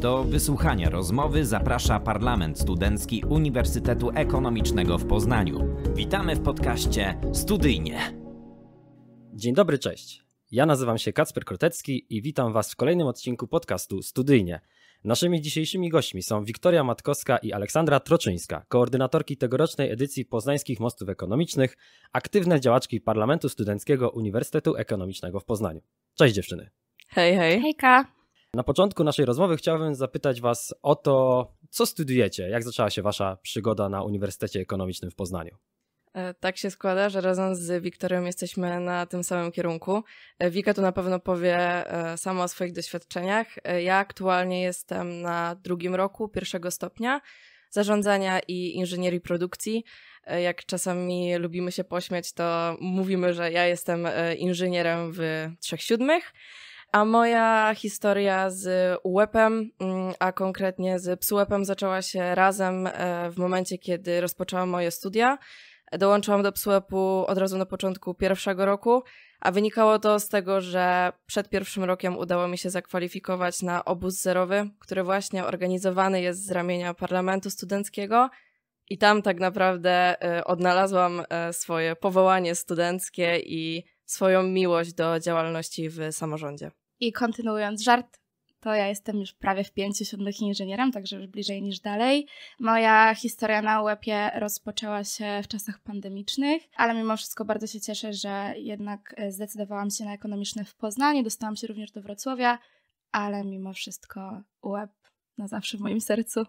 Do wysłuchania rozmowy zaprasza Parlament Studencki Uniwersytetu Ekonomicznego w Poznaniu. Witamy w podcaście Studyjnie. Dzień dobry, cześć. Ja nazywam się Kacper Krotecki i witam Was w kolejnym odcinku podcastu Studyjnie. Naszymi dzisiejszymi gośćmi są Wiktoria Matkowska i Aleksandra Troczyńska, koordynatorki tegorocznej edycji Poznańskich Mostów Ekonomicznych, aktywne działaczki Parlamentu Studenckiego Uniwersytetu Ekonomicznego w Poznaniu. Cześć dziewczyny. Hej, hej. Hejka. Na początku naszej rozmowy chciałbym zapytać Was o to, co studiujecie, jak zaczęła się Wasza przygoda na Uniwersytecie Ekonomicznym w Poznaniu. E, tak się składa, że razem z Wiktorem jesteśmy na tym samym kierunku. E, Wika tu na pewno powie e, sama o swoich doświadczeniach. Ja aktualnie jestem na drugim roku pierwszego stopnia zarządzania i inżynierii produkcji. Jak czasami lubimy się pośmiać, to mówimy, że ja jestem inżynierem w trzech siódmych. A moja historia z łepem, mm, a konkretnie z psłepem, zaczęła się razem e, w momencie, kiedy rozpoczęłam moje studia. Dołączyłam do psłepu od razu na początku pierwszego roku, a wynikało to z tego, że przed pierwszym rokiem udało mi się zakwalifikować na obóz zerowy, który właśnie organizowany jest z ramienia parlamentu studenckiego. I tam tak naprawdę e, odnalazłam e, swoje powołanie studenckie i swoją miłość do działalności w samorządzie. I kontynuując żart, to ja jestem już prawie w pięciu siódmych inżynierem, także już bliżej niż dalej. Moja historia na UEP-ie rozpoczęła się w czasach pandemicznych, ale mimo wszystko bardzo się cieszę, że jednak e, zdecydowałam się na ekonomiczne w Poznaniu, dostałam się również do Wrocławia, ale mimo wszystko UEP na zawsze w moim sercu.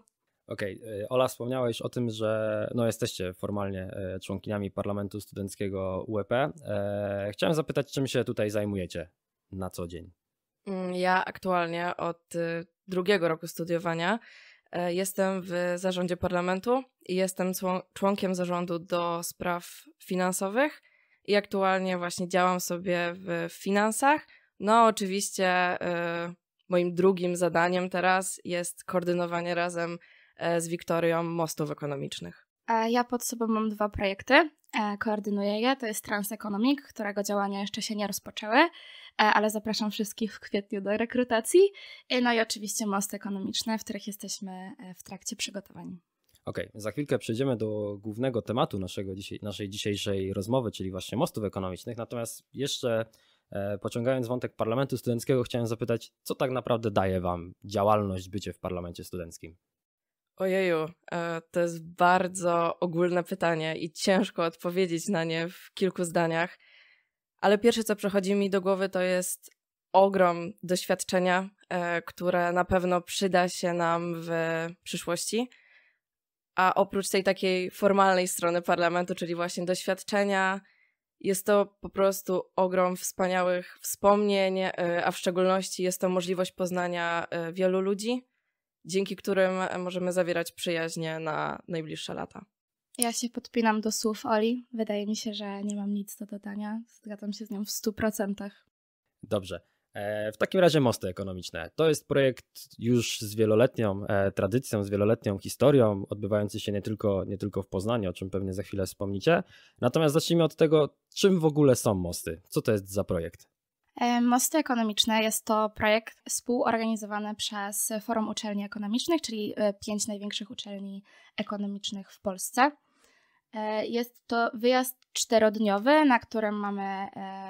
Okej, okay. E, Ola, wspomniałeś o tym, że no, jesteście formalnie e, członkiniami Parlamentu Studenckiego UEP. Chciałem zapytać, czym się tutaj zajmujecie na co dzień? Mm, ja aktualnie od y, drugiego roku studiowania e, jestem w zarządzie parlamentu i jestem członkiem zarządu do spraw finansowych i aktualnie właśnie działam sobie w finansach. No, oczywiście e, moim drugim zadaniem teraz jest koordynowanie razem e, z Wiktorią mostów ekonomicznych. Ja pod sobą mam dwa projekty. E, koordynuję je. To jest Transeconomic, którego działania jeszcze się nie rozpoczęły, e, ale zapraszam wszystkich w kwietniu do rekrutacji. E, no i oczywiście Most Ekonomiczny, w których jesteśmy w trakcie przygotowań. Okej, okay, za chwilkę przejdziemy do głównego tematu naszego, naszej dzisiejszej rozmowy, czyli właśnie mostów ekonomicznych. Natomiast jeszcze Pociągając wątek parlamentu studenckiego, chciałem zapytać, co tak naprawdę daje Wam działalność, bycie w parlamencie studenckim? Ojeju, e, to jest bardzo ogólne pytanie i ciężko odpowiedzieć na nie w kilku zdaniach, ale pierwsze, co przychodzi mi do głowy, to jest ogrom doświadczenia, e, które na pewno przyda się nam w przyszłości. A oprócz tej takiej formalnej strony parlamentu, czyli właśnie doświadczenia, jest to po prostu ogrom wspaniałych wspomnień, e, a w szczególności jest to możliwość poznania wielu ludzi dzięki którym e, możemy zawierać przyjaźnie na najbliższe lata. Ja się podpinam do słów Oli. Wydaje mi się, że nie mam nic do dodania. Zgadzam się z nią w 100%. Dobrze. E, w takim razie mosty ekonomiczne. To jest projekt już z wieloletnią e, tradycją, z wieloletnią historią, odbywający się nie tylko, nie tylko w Poznaniu, o czym pewnie za chwilę wspomnicie. Natomiast zacznijmy od tego, czym w ogóle są mosty. Co to jest za projekt? E, Mosty Ekonomiczne jest to projekt współorganizowany przez Forum Uczelni Ekonomicznych, czyli e, pięć największych uczelni ekonomicznych w Polsce. E, jest to wyjazd czterodniowy, na którym mamy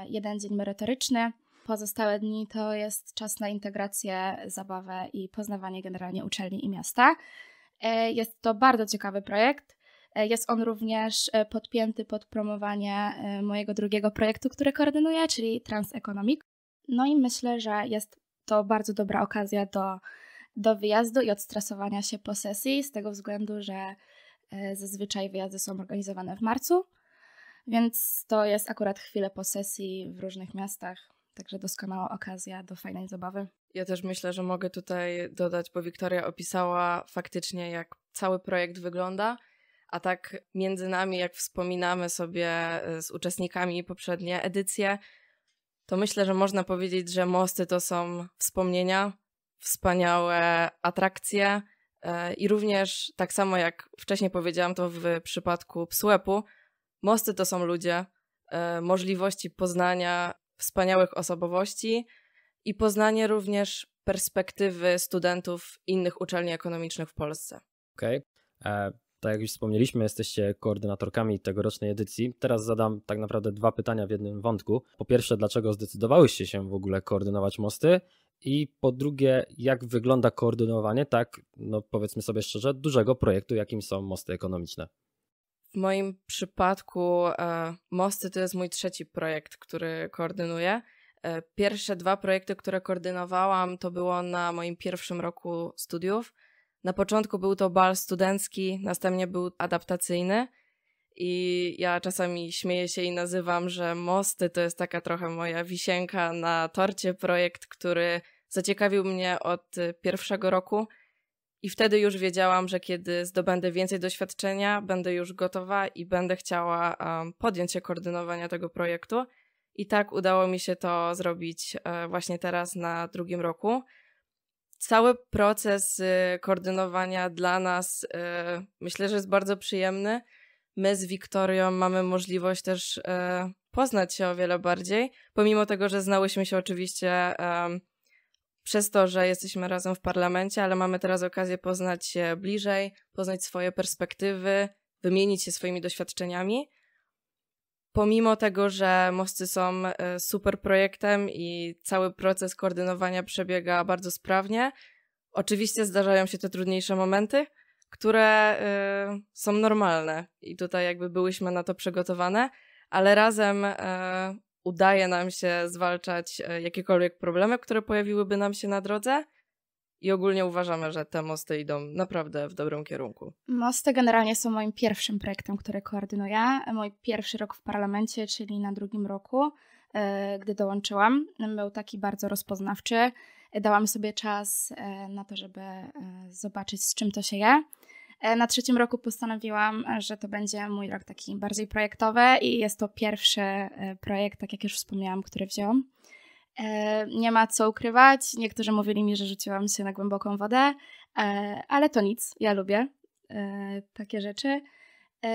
jeden dzień merytoryczny. Pozostałe dni to jest czas na integrację, zabawę i poznawanie generalnie uczelni i miasta. Jest to bardzo ciekawy projekt. E, jest on również e, podpięty pod promowanie e, mojego drugiego projektu, który koordynuję, czyli Transeconomic. No i myślę, że jest to bardzo dobra okazja do, do wyjazdu i odstresowania się po sesji, z tego względu, że zazwyczaj wyjazdy są organizowane w marcu, więc to jest akurat chwilę po sesji w różnych miastach. Także doskonała okazja do fajnej zabawy. Ja też myślę, że mogę tutaj dodać, bo Wiktoria opisała faktycznie, jak cały projekt wygląda. A tak między nami, jak wspominamy sobie e, z uczestnikami poprzednie edycje, to myślę, że można powiedzieć, że mosty to są wspomnienia, wspaniałe atrakcje e, i również tak samo jak wcześniej powiedziałam to w przypadku Psłepu, mosty to są ludzie, e, możliwości poznania wspaniałych osobowości i poznanie również perspektywy studentów innych uczelni ekonomicznych w Polsce. Okej. Okay. Tak jak już wspomnieliśmy, jesteście koordynatorkami tegorocznej edycji. Teraz zadam tak naprawdę dwa pytania w jednym wątku. Po pierwsze, dlaczego zdecydowałyście się w ogóle koordynować mosty? I po drugie, jak wygląda koordynowanie tak, no powiedzmy sobie szczerze, dużego projektu, jakim są mosty ekonomiczne? W moim przypadku e, Mosty to jest mój trzeci projekt, który koordynuję. E, pierwsze dwa projekty, które koordynowałam, to było na moim pierwszym roku studiów. Na początku był to bal studencki, następnie był adaptacyjny. I ja czasami śmieję się i nazywam, że mosty to jest taka trochę moja wisienka na torcie projekt, który zaciekawił mnie od y, pierwszego roku. I wtedy już wiedziałam, że kiedy zdobędę więcej doświadczenia, będę już gotowa i będę chciała um, podjąć się koordynowania tego projektu. I tak udało mi się to zrobić e, właśnie teraz na drugim roku cały proces y, koordynowania dla nas y, myślę, że jest bardzo przyjemny. My z Wiktorią mamy możliwość też y, poznać się o wiele bardziej, pomimo tego, że znałyśmy się oczywiście przez to, że jesteśmy razem w parlamencie, ale mamy teraz okazję poznać się bliżej, poznać swoje perspektywy, wymienić się swoimi doświadczeniami pomimo tego, że mosty są e, super projektem i cały proces koordynowania przebiega bardzo sprawnie, oczywiście zdarzają się te trudniejsze momenty, które e, są normalne i tutaj jakby byłyśmy na to przygotowane, ale razem e, udaje nam się zwalczać jakiekolwiek problemy, które pojawiłyby nam się na drodze i ogólnie uważamy, że te mosty idą naprawdę w dobrym kierunku. Mosty generalnie są moim pierwszym projektem, który koordynuję. Mój pierwszy rok w parlamencie, czyli na drugim roku, e, gdy dołączyłam, był taki bardzo rozpoznawczy. Dałam sobie czas e, na to, żeby e, zobaczyć, z czym to się je. Na trzecim roku postanowiłam, że to będzie mój rok taki bardziej projektowy i jest to pierwszy projekt, tak jak już wspomniałam, który wziąłam. E, nie ma co ukrywać. Niektórzy mówili mi, że rzuciłam się na głęboką wodę, e, ale to nic. Ja lubię e, takie rzeczy.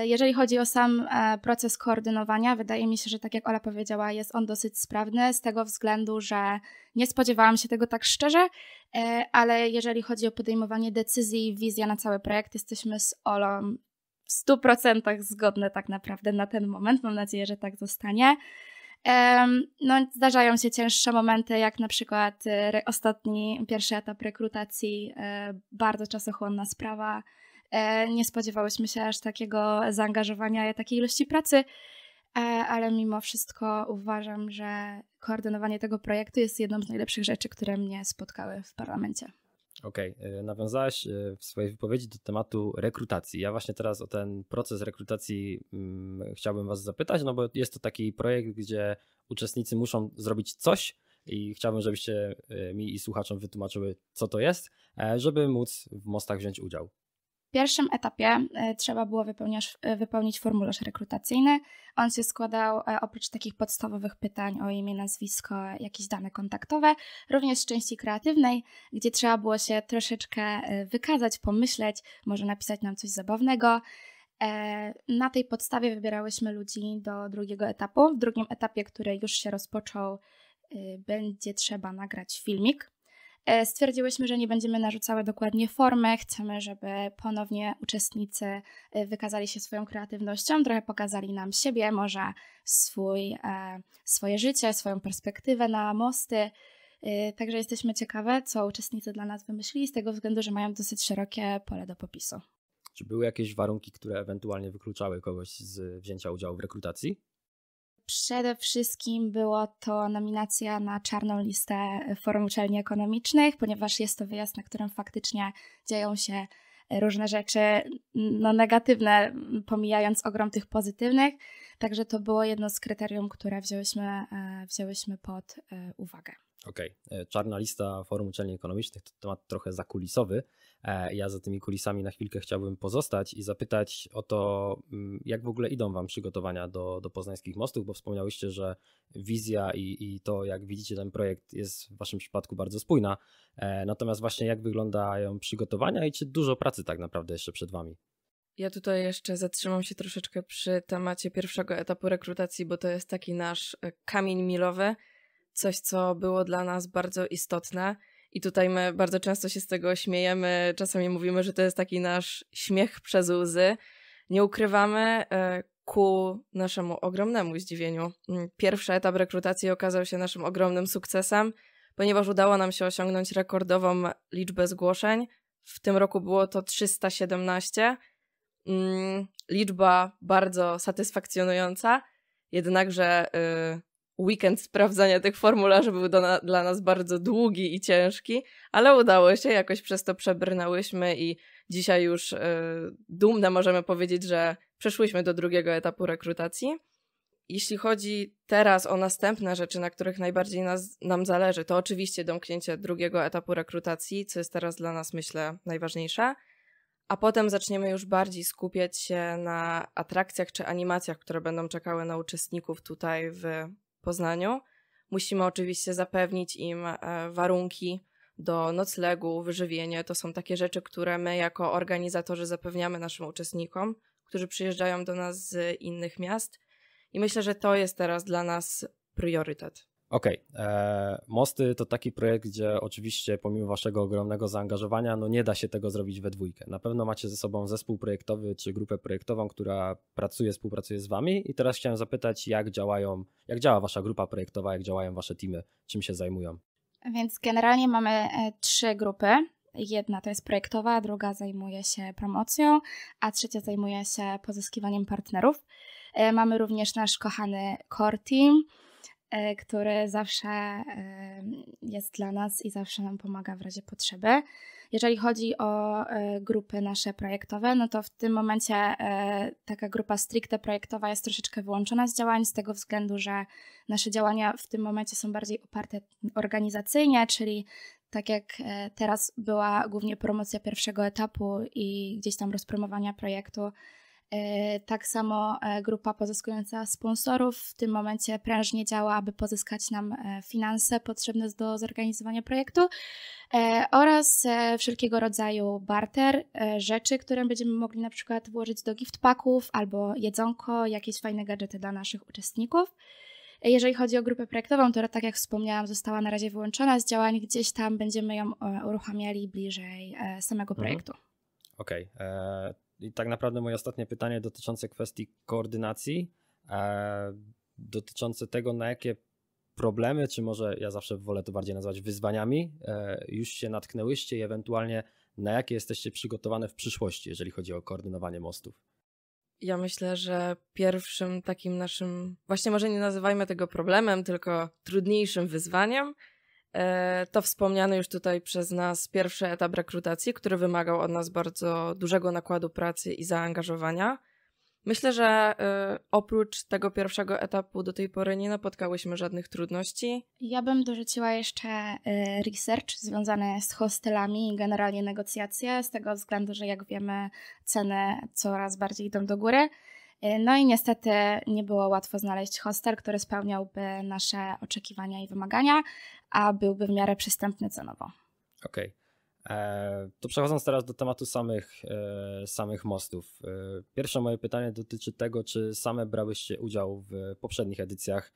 Jeżeli chodzi o sam proces koordynowania, wydaje mi się, że tak jak Ola powiedziała, jest on dosyć sprawny z tego względu, że nie spodziewałam się tego tak szczerze, ale jeżeli chodzi o podejmowanie decyzji i wizja na cały projekt, jesteśmy z Olą w 100% zgodne tak naprawdę na ten moment. Mam nadzieję, że tak zostanie. No, zdarzają się cięższe momenty, jak na przykład e, ostatni, pierwszy etap rekrutacji, e, bardzo czasochłonna sprawa. E, nie spodziewałyśmy się aż takiego zaangażowania i takiej ilości pracy, ale mimo wszystko uważam, że koordynowanie tego projektu jest jedną z najlepszych rzeczy, które mnie spotkały w parlamencie. Okej, okay. E, nawiązałaś e, w swojej wypowiedzi do tematu rekrutacji. Ja właśnie teraz o ten proces rekrutacji mm, chciałbym Was zapytać, no bo jest to taki projekt, gdzie uczestnicy muszą zrobić coś i chciałbym, żebyście e, mi i słuchaczom wytłumaczyły, co to jest, żeby móc w mostach wziąć udział. W pierwszym etapie e, trzeba było wypełnić, e, wypełnić formularz rekrutacyjny. On się składał e, oprócz takich podstawowych pytań o imię, nazwisko, jakieś dane kontaktowe, również z części kreatywnej, gdzie trzeba było się troszeczkę wykazać, pomyśleć, może napisać nam coś zabawnego. Na tej podstawie wybierałyśmy ludzi do drugiego etapu. W drugim etapie, który już się rozpoczął, będzie trzeba nagrać filmik E, stwierdziłyśmy, że nie będziemy narzucały dokładnie formy. chcemy, żeby ponownie uczestnicy e, wykazali się swoją kreatywnością, trochę pokazali nam siebie, może swój, e, swoje życie, swoją perspektywę na mosty. Także jesteśmy ciekawe, co uczestnicy dla nas wymyślili, z tego względu, że mają dosyć szerokie pole do popisu. Czy były jakieś warunki, które ewentualnie wykluczały kogoś z wzięcia udziału w rekrutacji? Przede wszystkim była to nominacja na czarną listę Forum Uczelni Ekonomicznych, ponieważ jest to wyjazd, na którym faktycznie dzieją się różne rzeczy no, negatywne, pomijając ogrom tych pozytywnych. Także to było jedno z kryterium, które wzięłyśmy, e, wzięłyśmy pod e, uwagę. Okej, okay. E, czarna lista Forum Uczelni Ekonomicznych to temat trochę zakulisowy. Ja za tymi kulisami na chwilkę chciałbym pozostać i zapytać o to, mm, jak w ogóle idą Wam przygotowania do, do poznańskich mostów, bo wspomniałyście, że wizja i, i to, jak widzicie ten projekt, jest w Waszym przypadku bardzo spójna. Natomiast właśnie jak wyglądają przygotowania i czy dużo pracy tak naprawdę jeszcze przed Wami? Ja tutaj jeszcze zatrzymam się troszeczkę przy temacie pierwszego etapu rekrutacji, bo to jest taki nasz e, kamień milowy, coś co było dla nas bardzo istotne. I tutaj my bardzo często się z tego śmiejemy, czasami mówimy, że to jest taki nasz śmiech przez łzy. Nie ukrywamy, e, ku naszemu ogromnemu zdziwieniu. Mm, pierwszy etap rekrutacji okazał się naszym ogromnym sukcesem, ponieważ udało nam się osiągnąć rekordową liczbę zgłoszeń. W tym roku było to 317 Mm, liczba bardzo satysfakcjonująca, jednakże y, weekend sprawdzania tych formularzy był na, dla nas bardzo długi i ciężki, ale udało się, jakoś przez to przebrnęłyśmy i dzisiaj już y, dumne możemy powiedzieć, że przeszłyśmy do drugiego etapu rekrutacji. Jeśli chodzi teraz o następne rzeczy, na których najbardziej nas, nam zależy, to oczywiście domknięcie drugiego etapu rekrutacji, co jest teraz dla nas, myślę, najważniejsze a potem zaczniemy już bardziej skupiać się na atrakcjach czy animacjach, które będą czekały na uczestników tutaj w Poznaniu. Musimy oczywiście zapewnić im e, warunki do noclegu, wyżywienie. To są takie rzeczy, które my jako organizatorzy zapewniamy naszym uczestnikom, którzy przyjeżdżają do nas z innych miast. I myślę, że to jest teraz dla nas priorytet. Okej, okay. E, Mosty to taki projekt, gdzie oczywiście pomimo waszego ogromnego zaangażowania, no nie da się tego zrobić we dwójkę. Na pewno macie ze sobą zespół projektowy czy grupę projektową, która pracuje, współpracuje z wami i teraz chciałem zapytać, jak działają, jak działa wasza grupa projektowa, jak działają wasze teamy, czym się zajmują? Więc generalnie mamy e, trzy grupy. Jedna to jest projektowa, druga zajmuje się promocją, a trzecia zajmuje się pozyskiwaniem partnerów. E, mamy również nasz kochany core team, E, które zawsze e, jest dla nas i zawsze nam pomaga w razie potrzeby. Jeżeli chodzi o e, grupy nasze projektowe, no to w tym momencie taka grupa stricte projektowa jest troszeczkę wyłączona z działań, z tego względu, że nasze działania w tym momencie są bardziej oparte organizacyjnie, czyli tak jak teraz była głównie promocja pierwszego etapu i gdzieś tam rozpromowania projektu, E, tak samo e, grupa pozyskująca sponsorów w tym momencie prężnie działa, aby pozyskać nam e, finanse potrzebne do zorganizowania projektu oraz wszelkiego rodzaju barter, rzeczy, które będziemy mogli na przykład włożyć do gift packów albo jedzonko, jakieś fajne gadżety dla naszych uczestników. Jeżeli chodzi o grupę projektową, to tak jak wspomniałam, została na razie wyłączona z działań. Gdzieś tam będziemy ją uruchamiali bliżej samego mhm. projektu. Okej. Okay. I tak naprawdę moje ostatnie pytanie dotyczące kwestii koordynacji, e, dotyczące tego, na jakie problemy, czy może ja zawsze wolę to bardziej nazwać wyzwaniami, e, już się natknęłyście i ewentualnie na jakie jesteście przygotowane w przyszłości, jeżeli chodzi o koordynowanie mostów? Ja myślę, że pierwszym takim naszym, właśnie może nie nazywajmy tego problemem, tylko trudniejszym wyzwaniem E, to wspomniany już tutaj przez nas pierwszy etap rekrutacji, który wymagał od nas bardzo dużego nakładu pracy i zaangażowania. Myślę, że e, oprócz tego pierwszego etapu do tej pory nie napotkałyśmy żadnych trudności. Ja bym dorzuciła jeszcze e, research związany z hostelami i generalnie negocjacje, z tego względu, że jak wiemy, ceny coraz bardziej idą do góry. E, no i niestety nie było łatwo znaleźć hostel, który spełniałby nasze oczekiwania i wymagania, a byłby w miarę przystępny cenowo. Okej. Okay. E, to przechodząc teraz do tematu samych, e, samych mostów. Pierwsze moje pytanie dotyczy tego, czy same brałyście udział w poprzednich edycjach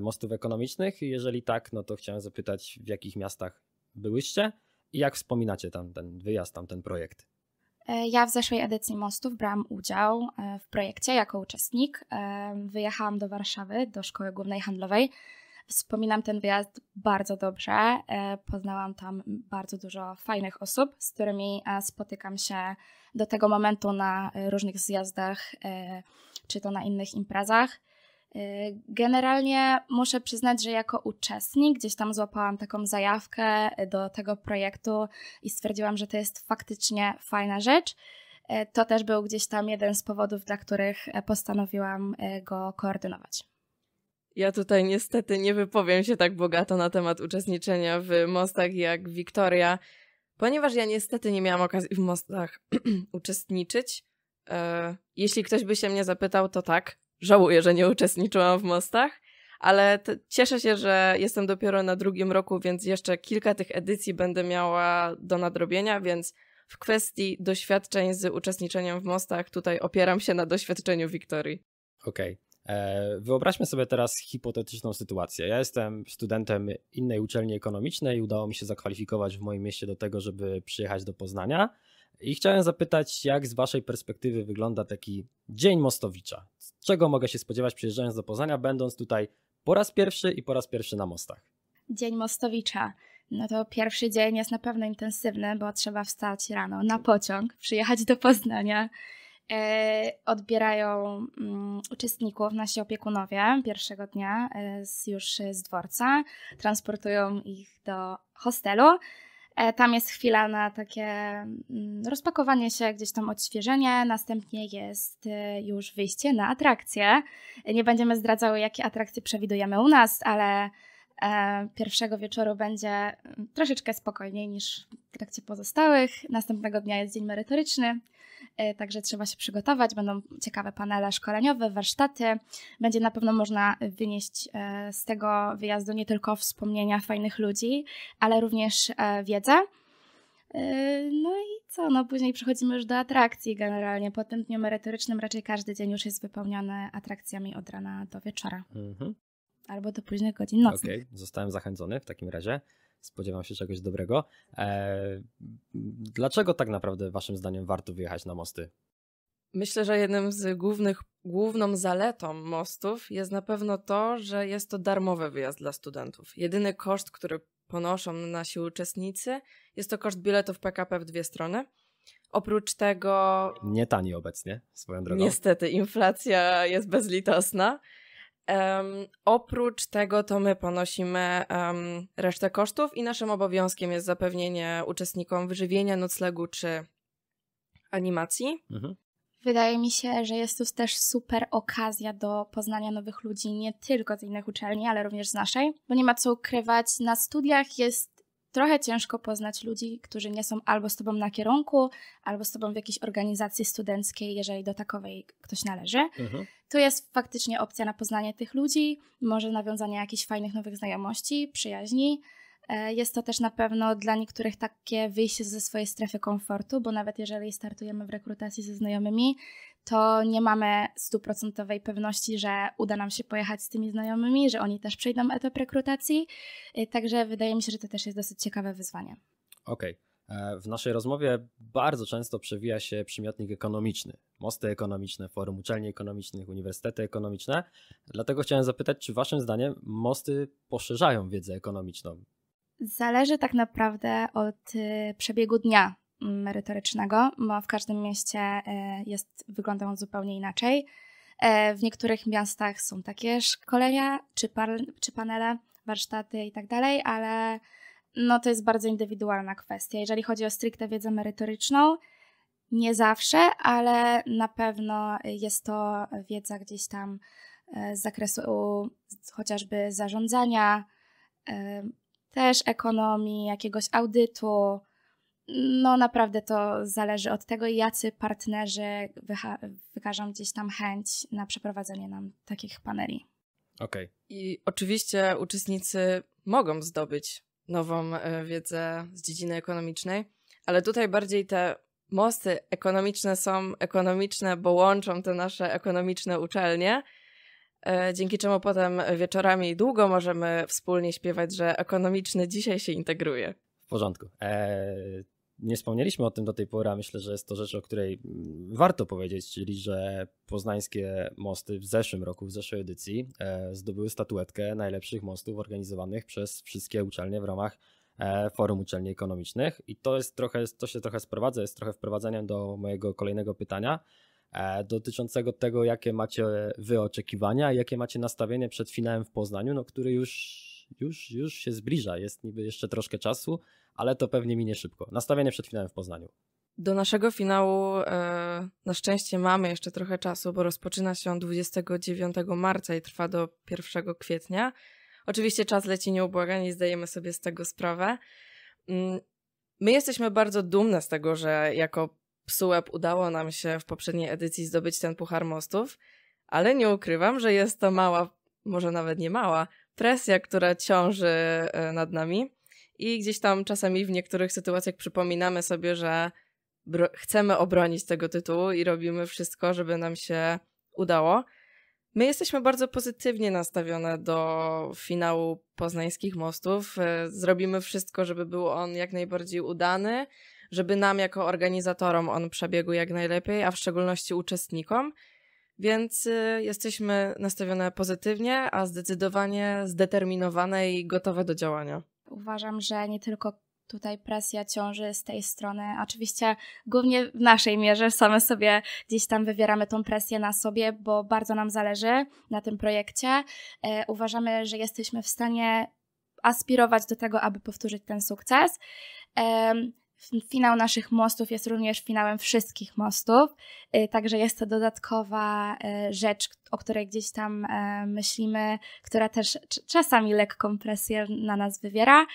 mostów ekonomicznych? Jeżeli tak, no to chciałem zapytać, w jakich miastach byłyście i jak wspominacie tam ten wyjazd, tam ten projekt? E, ja w zeszłej edycji Mostów brałam udział e, w projekcie jako uczestnik. E, wyjechałam do Warszawy, do Szkoły Głównej Handlowej. Wspominam ten wyjazd bardzo dobrze. Poznałam tam bardzo dużo fajnych osób, z którymi spotykam się do tego momentu na różnych zjazdach, czy to na innych imprezach. Y, generalnie muszę przyznać, że jako uczestnik gdzieś tam złapałam taką zajawkę y, do tego projektu i stwierdziłam, że to jest faktycznie fajna rzecz. Y, to też był gdzieś tam jeden z powodów, dla których postanowiłam go koordynować. Ja tutaj niestety nie wypowiem się tak bogato na temat uczestniczenia w mostach jak Wiktoria, ponieważ ja niestety nie miałam okazji w mostach uczestniczyć. Jeśli ktoś by się mnie zapytał, to tak, żałuję, że nie uczestniczyłam w mostach, ale cieszę się, że jestem dopiero na drugim roku, więc jeszcze kilka tych edycji będę miała do nadrobienia, więc w kwestii doświadczeń z uczestniczeniem w mostach tutaj opieram się na doświadczeniu Wiktorii. Okej. Okay. E, wyobraźmy sobie teraz hipotetyczną sytuację. Ja jestem studentem innej uczelni ekonomicznej, i udało mi się zakwalifikować w moim mieście do tego, żeby przyjechać do Poznania. I chciałem zapytać, jak z Waszej perspektywy wygląda taki dzień Mostowicza? Czego mogę się spodziewać przyjeżdżając do Poznania, będąc tutaj po raz pierwszy i po raz pierwszy na mostach? Dzień Mostowicza. No to pierwszy dzień jest na pewno intensywny, bo trzeba wstać rano na pociąg, przyjechać do Poznania. E, odbierają mm, uczestników nasi opiekunowie pierwszego dnia e, z, już z dworca, transportują ich do hostelu. E, tam jest chwila na takie mm, rozpakowanie się, gdzieś tam odświeżenie, następnie jest e, już wyjście na atrakcje. Nie będziemy zdradzały, jakie atrakcje przewidujemy u nas, ale e, pierwszego wieczoru będzie mm, troszeczkę spokojniej niż w trakcie pozostałych. Następnego dnia jest dzień merytoryczny, E, także trzeba się przygotować. Będą ciekawe panele szkoleniowe, warsztaty. Będzie na pewno można wynieść e, z tego wyjazdu nie tylko wspomnienia fajnych ludzi, ale również e, wiedzę. No i co? No później przechodzimy już do atrakcji generalnie. Po tym dniu merytorycznym raczej każdy dzień już jest wypełniony atrakcjami od rana do wieczora. Mhm. Albo do późnych godzin nocnych. Okej, okay. zostałem zachęcony w takim razie spodziewam się czegoś dobrego. E, dlaczego tak naprawdę waszym zdaniem warto wyjechać na mosty? Myślę, że jednym z głównych, główną zaletą mostów jest na pewno to, że jest to darmowy wyjazd dla studentów. Jedyny koszt, który ponoszą nasi uczestnicy, jest to koszt biletów PKP w dwie strony. Oprócz tego. Nie tani obecnie, swoją drogą. Niestety, inflacja jest bezlitosna. Um, oprócz tego to my ponosimy um, resztę kosztów i naszym obowiązkiem jest zapewnienie uczestnikom wyżywienia, noclegu czy animacji. Mhm. Wydaje mi się, że jest to też super okazja do poznania nowych ludzi, nie tylko z innych uczelni, ale również z naszej, bo nie ma co ukrywać, na studiach jest trochę ciężko poznać ludzi, którzy nie są albo z tobą na kierunku, albo z tobą w jakiejś organizacji studenckiej, jeżeli do takowej ktoś należy. Mhm. Tu jest faktycznie opcja na poznanie tych ludzi, może nawiązanie jakichś fajnych nowych znajomości, przyjaźni. E, jest to też na pewno dla niektórych takie wyjście ze swojej strefy komfortu, bo nawet jeżeli startujemy w rekrutacji ze znajomymi, to nie mamy stuprocentowej pewności, że uda nam się pojechać z tymi znajomymi, że oni też przejdą etap rekrutacji. Y, także wydaje mi się, że to też jest dosyć ciekawe wyzwanie. Okej. Okay. E, w naszej rozmowie bardzo często przewija się przymiotnik ekonomiczny. Mosty ekonomiczne, forum uczelni ekonomicznych, uniwersytety ekonomiczne. Dlatego chciałem zapytać, czy Waszym zdaniem mosty poszerzają wiedzę ekonomiczną? Zależy tak naprawdę od y, przebiegu dnia merytorycznego, bo w każdym mieście e, jest, wygląda on zupełnie inaczej. E, w niektórych miastach są takie szkolenia czy, par, czy panele, warsztaty i tak dalej, ale no to jest bardzo indywidualna kwestia. Jeżeli chodzi o stricte wiedzę merytoryczną, nie zawsze, ale na pewno jest to wiedza gdzieś tam e, z zakresu chociażby zarządzania, też ekonomii, jakiegoś audytu, no naprawdę to zależy od tego, jacy partnerzy wykażą gdzieś tam chęć na przeprowadzenie nam takich paneli. Okej. Okay. I oczywiście uczestnicy mogą zdobyć nową e, wiedzę z dziedziny ekonomicznej, ale tutaj bardziej te mosty ekonomiczne są ekonomiczne, bo łączą te nasze ekonomiczne uczelnie, e, dzięki czemu potem wieczorami długo możemy wspólnie śpiewać, że ekonomiczny dzisiaj się integruje. W porządku. Eee, nie wspomnieliśmy o tym do tej pory, a myślę, że jest to rzecz, o której mm, warto powiedzieć, czyli że poznańskie mosty w zeszłym roku, w zeszłej edycji e, zdobyły statuetkę najlepszych mostów organizowanych przez wszystkie uczelnie w ramach e, Forum Uczelni Ekonomicznych i to jest trochę, to się trochę sprowadza, jest trochę wprowadzeniem do mojego kolejnego pytania e, dotyczącego tego, jakie macie wy oczekiwania, jakie macie nastawienie przed finałem w Poznaniu, no, który już, już, już się zbliża, jest niby jeszcze troszkę czasu, ale to pewnie minie szybko. Nastawienie przed finałem w Poznaniu. Do naszego finału e, na szczęście mamy jeszcze trochę czasu, bo rozpoczyna się on 29 marca i trwa do 1 kwietnia. Oczywiście czas leci nieubłaganie, zdajemy sobie z tego sprawę. Mm, my jesteśmy bardzo dumne z tego, że jako Psułeb udało nam się w poprzedniej edycji zdobyć ten Puchar Mostów, ale nie ukrywam, że jest to mała, może nawet nie mała, presja, która ciąży e, nad nami i gdzieś tam czasami w niektórych sytuacjach przypominamy sobie, że chcemy obronić tego tytułu i robimy wszystko, żeby nam się udało. My jesteśmy bardzo pozytywnie nastawione do finału poznańskich mostów. E, zrobimy wszystko, żeby był on jak najbardziej udany, żeby nam jako organizatorom on przebiegł jak najlepiej, a w szczególności uczestnikom. Więc e, jesteśmy nastawione pozytywnie, a zdecydowanie zdeterminowane i gotowe do działania uważam, że nie tylko tutaj presja ciąży z tej strony. Oczywiście głównie w naszej mierze same sobie gdzieś tam wywieramy tą presję na sobie, bo bardzo nam zależy na tym projekcie. E, uważamy, że jesteśmy w stanie aspirować do tego, aby powtórzyć ten sukces. Finał naszych mostów jest również finałem wszystkich mostów, y, także jest to dodatkowa y, rzecz, o której gdzieś tam y, myślimy, która też czasami lekką presję na nas wywiera,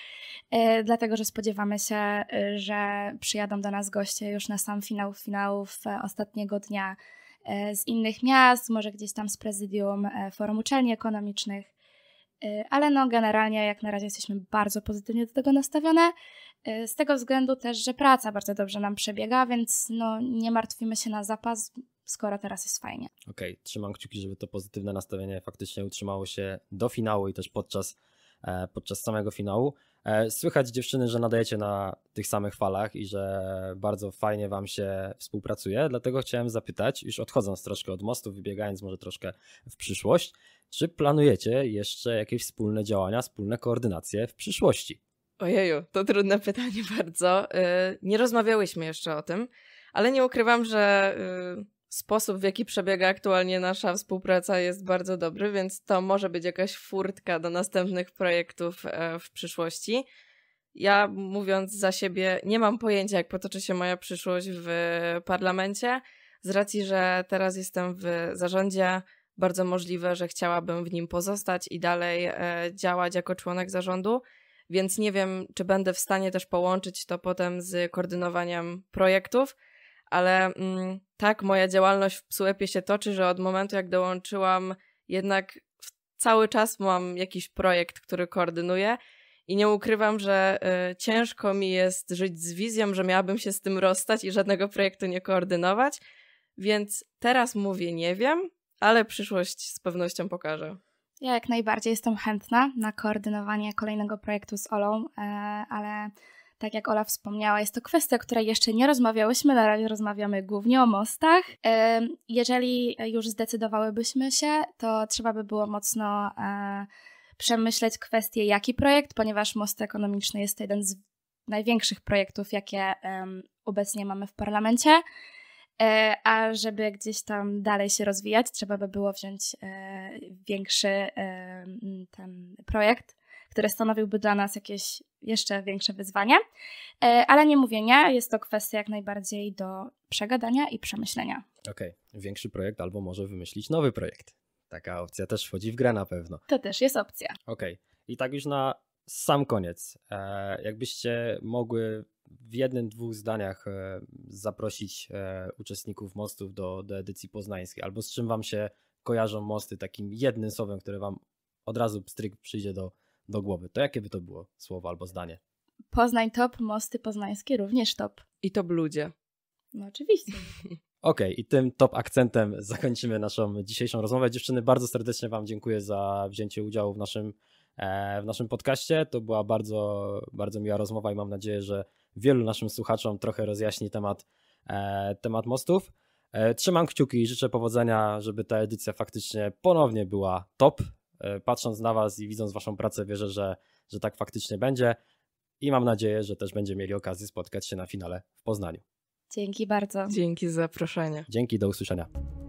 dlatego że spodziewamy się, że przyjadą do nas goście już na sam finał finałów ostatniego dnia z innych miast, może gdzieś tam z prezydium Forum Uczelni Ekonomicznych. Ale no, generalnie jak na razie jesteśmy bardzo pozytywnie do tego nastawione. Y, z tego względu też, że praca bardzo dobrze nam przebiega, więc no, nie martwimy się na zapas, skoro teraz jest fajnie. Okej, okay, trzymam kciuki, żeby to pozytywne nastawienie faktycznie utrzymało się do finału i też podczas, e, podczas samego finału. E, słychać dziewczyny, że nadajecie na tych samych falach i że bardzo fajnie wam się współpracuje, dlatego chciałem zapytać, już odchodząc troszkę od mostu, wybiegając może troszkę w przyszłość, czy planujecie jeszcze jakieś wspólne działania, wspólne koordynacje w przyszłości? Ojeju, to trudne pytanie bardzo. Y, nie rozmawiałyśmy jeszcze o tym, ale nie ukrywam, że y, sposób, w jaki przebiega aktualnie nasza współpraca jest bardzo dobry, więc to może być jakaś furtka do następnych projektów e, w przyszłości. Ja, mówiąc za siebie, nie mam pojęcia, jak potoczy się moja przyszłość w parlamencie. Z racji, że teraz jestem w zarządzie, bardzo możliwe, że chciałabym w nim pozostać i dalej e, działać jako członek zarządu więc nie wiem, czy będę w stanie też połączyć to potem z koordynowaniem projektów, ale mm, tak, moja działalność w Psuepie się toczy, że od momentu jak dołączyłam, jednak cały czas mam jakiś projekt, który koordynuję. I nie ukrywam, że y, ciężko mi jest żyć z wizją, że miałabym się z tym rozstać i żadnego projektu nie koordynować. Więc teraz mówię nie wiem, ale przyszłość z pewnością pokaże. Ja jak najbardziej jestem chętna na koordynowanie kolejnego projektu z Olą, e, ale tak jak Ola wspomniała, jest to kwestia, o której jeszcze nie rozmawiałyśmy, na razie rozmawiamy głównie o mostach. E, jeżeli już zdecydowałybyśmy się, to trzeba by było mocno e, przemyśleć kwestię, jaki projekt, ponieważ most ekonomiczny jest jeden z największych projektów, jakie obecnie mamy w parlamencie. E, a żeby gdzieś tam dalej się rozwijać, trzeba by było wziąć e, większy e, ten projekt, który stanowiłby dla nas jakieś jeszcze większe wyzwanie. Ale nie mówię nie, jest to kwestia jak najbardziej do przegadania i przemyślenia. Okej, okay. większy projekt albo może wymyślić nowy projekt. Taka opcja też wchodzi w grę na pewno. To też jest opcja. Okej, okay. i tak już na sam koniec. Jakbyście mogły w jednym, dwóch zdaniach e, zaprosić e, uczestników mostów do, do edycji poznańskiej? Albo z czym wam się kojarzą mosty takim jednym słowem, które wam od razu stryk przyjdzie do, do głowy? To jakie by to było słowo albo zdanie? Poznań top, mosty poznańskie również top. I top ludzie. No oczywiście. Okej, okay, i tym top akcentem zakończymy naszą dzisiejszą rozmowę. Dziewczyny, bardzo serdecznie Wam dziękuję za wzięcie udziału w naszym, e, w naszym podcaście. To była bardzo, bardzo miła rozmowa i mam nadzieję, że wielu naszym słuchaczom trochę rozjaśni temat, e, temat mostów. E, trzymam kciuki i życzę powodzenia, żeby ta edycja faktycznie ponownie była top. E, patrząc na Was i widząc Waszą pracę, wierzę, że, że tak faktycznie będzie i mam nadzieję, że też będziemy mieli okazję spotkać się na finale w Poznaniu. Dzięki bardzo. Dzięki za zaproszenie. Dzięki, do usłyszenia.